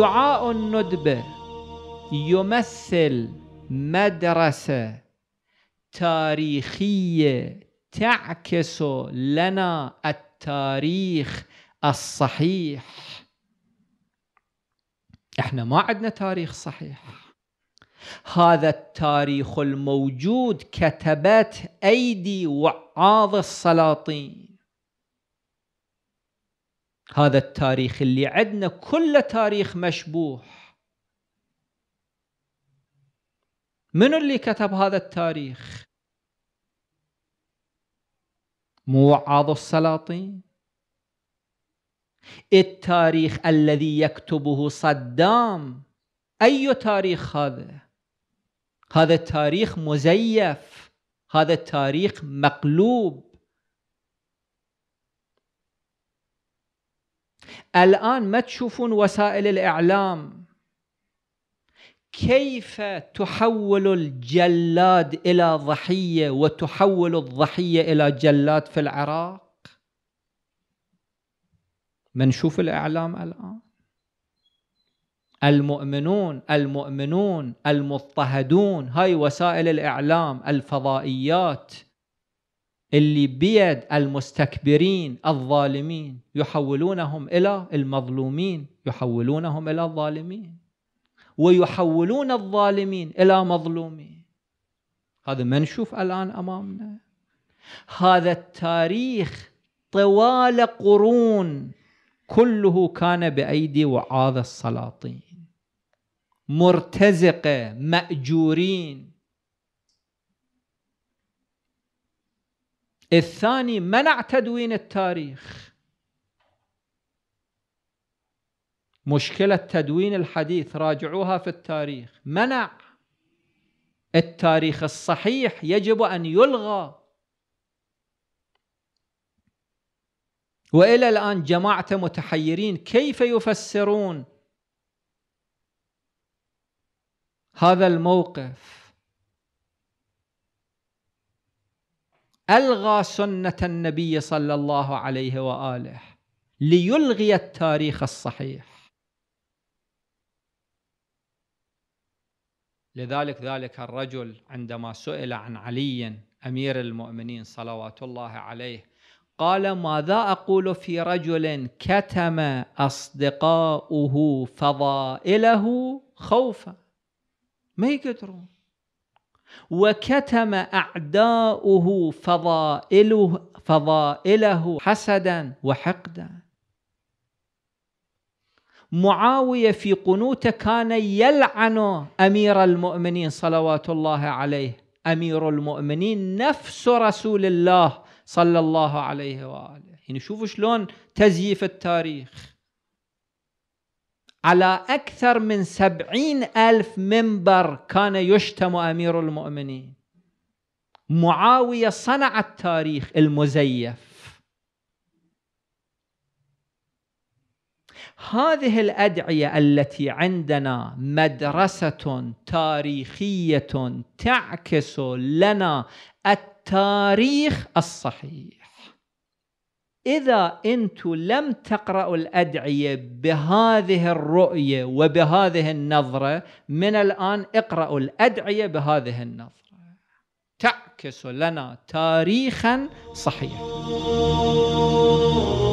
دعاء الندبة يمثل مدرسة تاريخية تعكس لنا التاريخ الصحيح احنا ما عندنا تاريخ صحيح هذا التاريخ الموجود كتبت أيدي وعاظ السلاطين هذا التاريخ اللي عندنا كله تاريخ مشبوح من اللي كتب هذا التاريخ مو وعاظ السلاطين التاريخ الذي يكتبه صدام أي تاريخ هذا هذا التاريخ مزيف هذا التاريخ مقلوب الآن ما تشوفون وسائل الإعلام كيف تحول الجلاد إلى ضحية وتحول الضحية إلى جلاد في العراق شوف الإعلام الآن المؤمنون المؤمنون المضطهدون هاي وسائل الإعلام الفضائيات اللي بيد المستكبرين الظالمين يحولونهم الى المظلومين يحولونهم الى الظالمين ويحولون الظالمين الى مظلومين هذا ما نشوف الان امامنا هذا التاريخ طوال قرون كله كان بايدي وعاظ السلاطين مرتزقه ماجورين الثاني منع تدوين التاريخ مشكلة تدوين الحديث راجعوها في التاريخ منع التاريخ الصحيح يجب أن يلغى والى الان جماعه متحيرين كيف يفسرون هذا الموقف ألغى سنة النبي صلى الله عليه وآله ليلغي التاريخ الصحيح لذلك ذلك الرجل عندما سئل عن علي أمير المؤمنين صلوات الله عليه قال ماذا أقول في رجل كتم أصدقاؤه فضائله خوفا ما يقدرون وكتم أعداؤه فضائله, فضائله حسدا وحقدا معاوية في قنوته كان يلعن أمير المؤمنين صلوات الله عليه أمير المؤمنين نفس رسول الله صلى الله عليه وآله يعني شوفوا شلون تزييف التاريخ على أكثر من سبعين ألف منبر كان يشتم أمير المؤمنين معاوية صنع التاريخ المزيف هذه الأدعية التي عندنا مدرسة تاريخية تعكس لنا التاريخ الصحيح إذا أنتم لم تقرأوا الأدعية بهذه الرؤية وبهذه النظرة من الآن اقرأوا الأدعية بهذه النظرة تعكس لنا تاريخا صحيحا